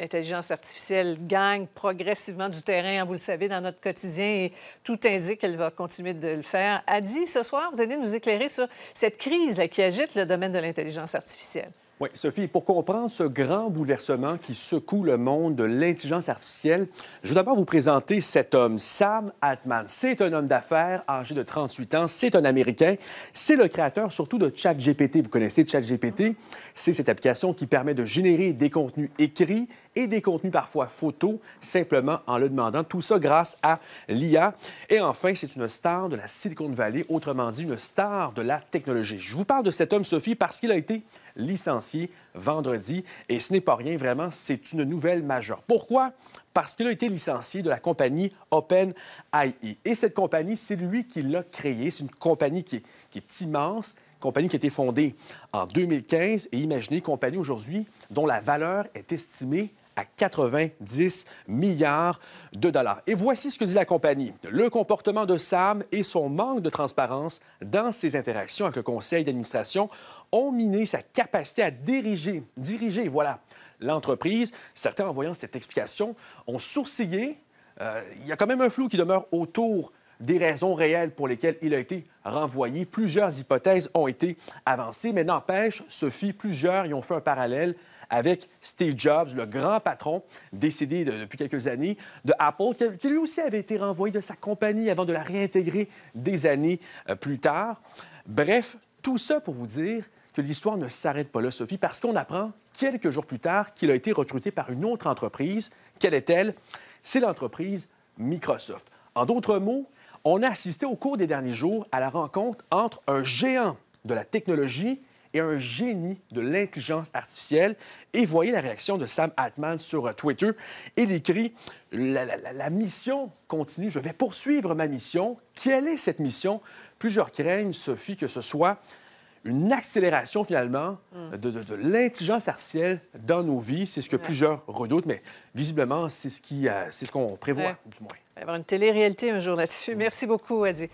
L'intelligence artificielle gagne progressivement du terrain, hein, vous le savez, dans notre quotidien et tout indique qu'elle va continuer de le faire. Adi, ce soir, vous allez nous éclairer sur cette crise qui agite le domaine de l'intelligence artificielle. Oui, Sophie, pour comprendre ce grand bouleversement qui secoue le monde de l'intelligence artificielle, je veux d'abord vous présenter cet homme, Sam Altman. C'est un homme d'affaires âgé de 38 ans, c'est un Américain, c'est le créateur surtout de ChatGPT. Vous connaissez ChatGPT, c'est cette application qui permet de générer des contenus écrits et des contenus parfois photos simplement en le demandant. Tout ça grâce à l'IA. Et enfin, c'est une star de la Silicon Valley, autrement dit une star de la technologie. Je vous parle de cet homme, Sophie, parce qu'il a été licencié vendredi. Et ce n'est pas rien, vraiment, c'est une nouvelle majeure. Pourquoi? Parce qu'il a été licencié de la compagnie OpenAI. Et cette compagnie, c'est lui qui l'a créée. C'est une compagnie qui est, qui est immense, compagnie qui a été fondée en 2015 et imaginez, compagnie aujourd'hui dont la valeur est estimée à 90 milliards de dollars. Et voici ce que dit la compagnie. Le comportement de Sam et son manque de transparence dans ses interactions avec le conseil d'administration ont miné sa capacité à diriger, diriger, voilà, l'entreprise. Certains, en voyant cette explication, ont sourcillé. Euh, il y a quand même un flou qui demeure autour des raisons réelles pour lesquelles il a été renvoyé. Plusieurs hypothèses ont été avancées, mais n'empêche, Sophie, plusieurs y ont fait un parallèle avec Steve Jobs, le grand patron décédé depuis quelques années de Apple, qui, lui aussi avait été renvoyé de sa compagnie avant de la réintégrer des années euh, plus tard. Bref, tout ça pour vous dire que l'histoire ne s'arrête pas là, Sophie, parce qu'on apprend quelques jours plus tard qu'il a été recruté par une autre entreprise. Quelle est-elle? C'est l'entreprise Microsoft. En d'autres mots, on a assisté au cours des derniers jours à la rencontre entre un géant de la technologie et un génie de l'intelligence artificielle. Et voyez la réaction de Sam Altman sur euh, Twitter. Il écrit la, la mission continue, je vais poursuivre ma mission. Quelle est cette mission Plusieurs craignent, Sophie, que ce soit une accélération finalement de, de, l'intelligence artificielle dans nos vies. C'est ce que plusieurs redoutent, mais visiblement, c'est ce qu'on euh, c'est ce qu'on prévoit, du moins. Il va y avoir une télé-réalité un jour là-dessus. Mm. Merci beaucoup, Adi.